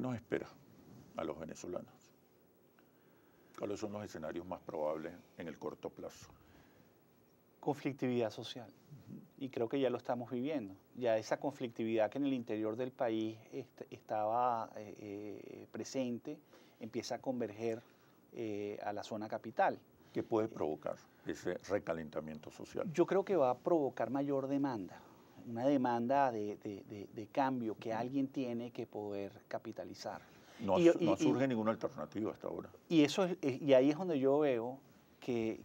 nos espera a los venezolanos? ¿Cuáles son los escenarios más probables en el corto plazo? Conflictividad social. Y creo que ya lo estamos viviendo. Ya esa conflictividad que en el interior del país estaba eh, eh, presente empieza a converger eh, a la zona capital. ¿Qué puede provocar ese recalentamiento social? Yo creo que va a provocar mayor demanda una demanda de, cambio que alguien tiene que poder capitalizar. No, surge ninguna alternativa hasta ahora. Y, eso eh, y ahí es donde yo veo que,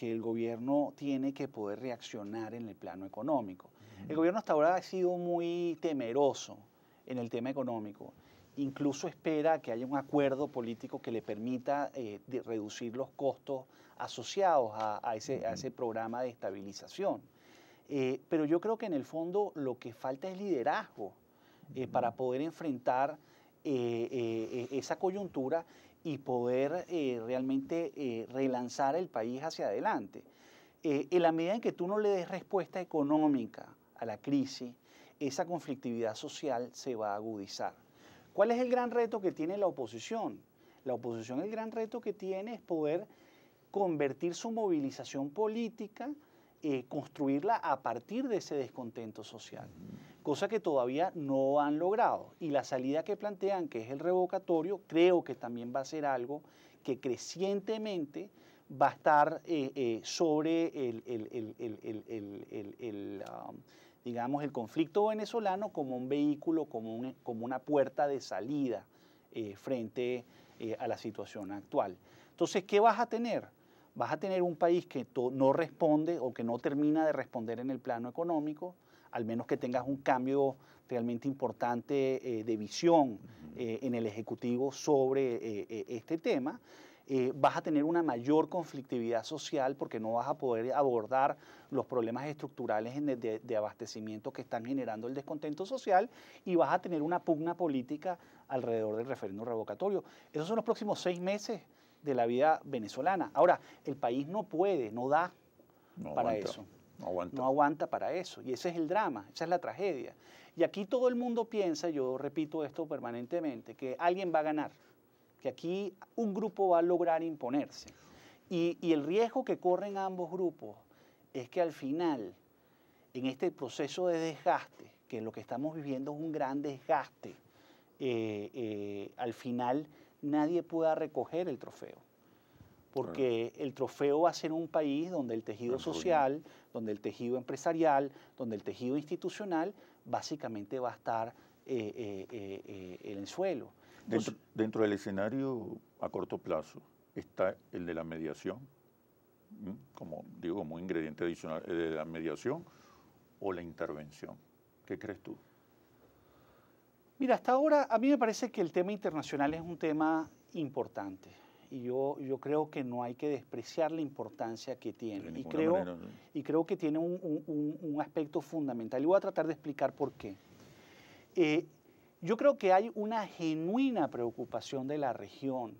el gobierno tiene que poder reaccionar en el plano económico. El gobierno hasta ahora ha sido muy temeroso en el tema económico. Incluso espera que haya un acuerdo político que le permita eh, reducir los costos asociados a, ese, a, ese, programa de estabilización. Eh, pero yo creo que en el fondo lo que falta es liderazgo eh, para poder enfrentar eh, esa coyuntura y poder realmente relanzar el país hacia adelante. en la medida en que tú no le des respuesta económica a la crisis, esa conflictividad social se va a agudizar. ¿Cuál es el gran reto que tiene la oposición? La oposición el gran reto que tiene es poder convertir su movilización política eh, construirla a partir de ese descontento social, cosa que todavía no han logrado. Y la salida que plantean, que es el revocatorio, creo que también va a ser algo que crecientemente va a estar eh, eh, sobre el, um, digamos, el conflicto venezolano como un vehículo, como, una puerta de salida frente a la situación actual. Entonces, ¿qué vas a tener? vas a tener un país que no responde o que no termina de responder en el plano económico, al menos que tengas un cambio realmente importante eh, de visión eh, en el Ejecutivo sobre eh, este tema. vas a tener una mayor conflictividad social porque no vas a poder abordar los problemas estructurales de, abastecimiento que están generando el descontento social y vas a tener una pugna política alrededor del referendo revocatorio. Esos son los próximos seis meses de la vida venezolana. Ahora, el país no puede, no da para eso. No aguanta. para eso. Y ese es el drama, esa es la tragedia. Y aquí todo el mundo piensa, yo repito esto permanentemente, que alguien va a ganar, que aquí un grupo va a lograr imponerse. Y, el riesgo que corren ambos grupos es que al final, en este proceso de desgaste, que lo que estamos viviendo es un gran desgaste, eh, eh, al final nadie pueda recoger el trofeo. Porque el trofeo va a ser un país donde el tejido social, donde el tejido empresarial, donde el tejido institucional, básicamente va a estar eh, eh, eh, en el suelo. dentro, del escenario a corto plazo está el de la mediación, como digo, como ingrediente adicional, de la mediación o la intervención. ¿Qué crees tú? Mira, hasta ahora a mí me parece que el tema internacional es un tema importante y yo, yo creo que no hay que despreciar la importancia que tiene. Y creo, y creo que tiene un, aspecto fundamental. Y voy a tratar de explicar por qué. Eh, yo creo que hay una genuina preocupación de la región,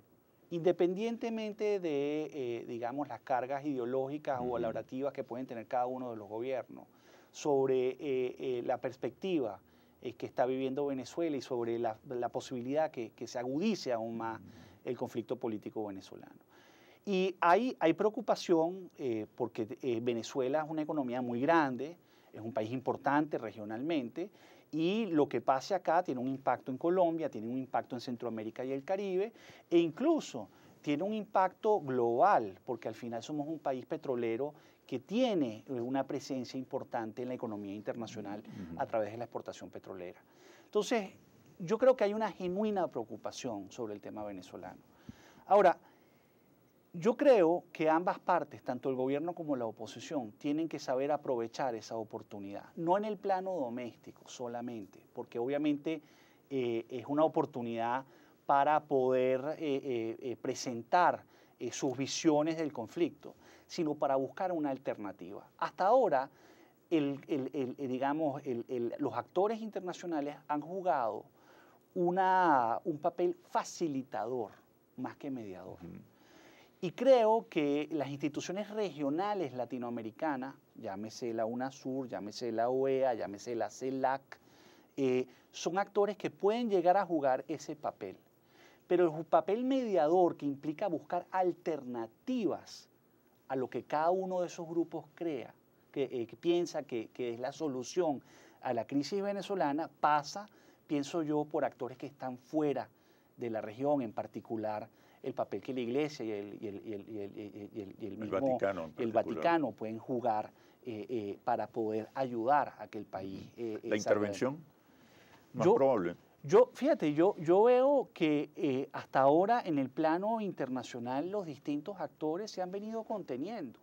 independientemente de, eh, digamos, las cargas ideológicas o elaborativas que pueden tener cada uno de los gobiernos, sobre eh, la perspectiva que está viviendo Venezuela y sobre la, posibilidad que, que, se agudice aún más el conflicto político venezolano. Y hay, hay preocupación eh, porque eh, Venezuela es una economía muy grande, es un país importante regionalmente y lo que pase acá tiene un impacto en Colombia, tiene un impacto en Centroamérica y el Caribe e incluso tiene un impacto global, porque al final somos un país petrolero que tiene una presencia importante en la economía internacional a través de la exportación petrolera. Entonces, yo creo que hay una genuina preocupación sobre el tema venezolano. Ahora, yo creo que ambas partes, tanto el gobierno como la oposición, tienen que saber aprovechar esa oportunidad, no en el plano doméstico solamente, porque obviamente eh, es una oportunidad para poder eh, eh, eh, presentar sus visiones del conflicto, sino para buscar una alternativa. Hasta ahora, digamos, los actores internacionales han jugado una, un papel facilitador más que mediador. Y creo que las instituciones regionales latinoamericanas, llámese la UNASUR, llámese la OEA, llámese la CELAC, son actores que pueden llegar a jugar ese papel pero el papel mediador que implica buscar alternativas a lo que cada uno de esos grupos crea, que, eh, piensa que, es la solución a la crisis venezolana, pasa, pienso yo, por actores que están fuera de la región, en particular el papel que la Iglesia y el, y el, y el, y el mismo, Vaticano, pueden jugar eh, eh, para poder ayudar a que el país... ¿La intervención? Más yo, probable yo, fíjate, yo, yo veo que eh, hasta ahora en el plano internacional los distintos actores se han venido conteniendo.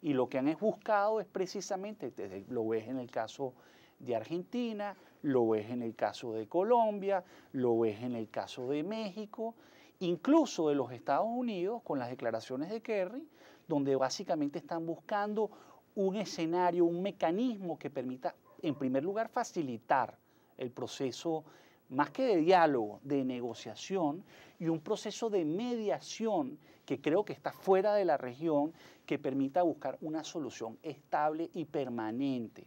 Y lo que han buscado es precisamente, lo ves en el caso de Argentina, lo ves en el caso de Colombia, lo ves en el caso de México, incluso de los Estados Unidos con las declaraciones de Kerry, donde básicamente están buscando un escenario, un mecanismo que permita, en primer lugar, facilitar el proceso más que de diálogo, de negociación y un proceso de mediación que creo que está fuera de la región, que permita buscar una solución estable y permanente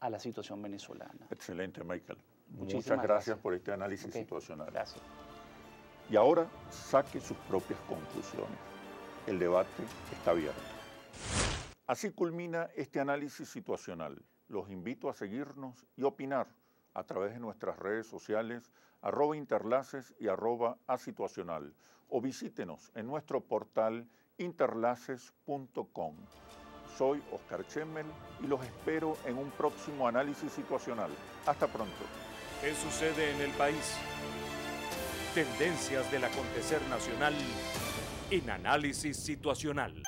a la situación venezolana. Excelente, Michael. Muchísimas Muchas gracias, por este análisis situacional. Gracias. Y ahora saque sus propias conclusiones. El debate está abierto. Así culmina este análisis situacional. Los invito a seguirnos y opinar a través de nuestras redes sociales, arroba interlaces y arroba asituacional, o visítenos en nuestro portal interlaces.com. Soy Oscar Chemmel y los espero en un próximo análisis situacional. Hasta pronto. ¿Qué sucede en el país? Tendencias del acontecer nacional en análisis situacional.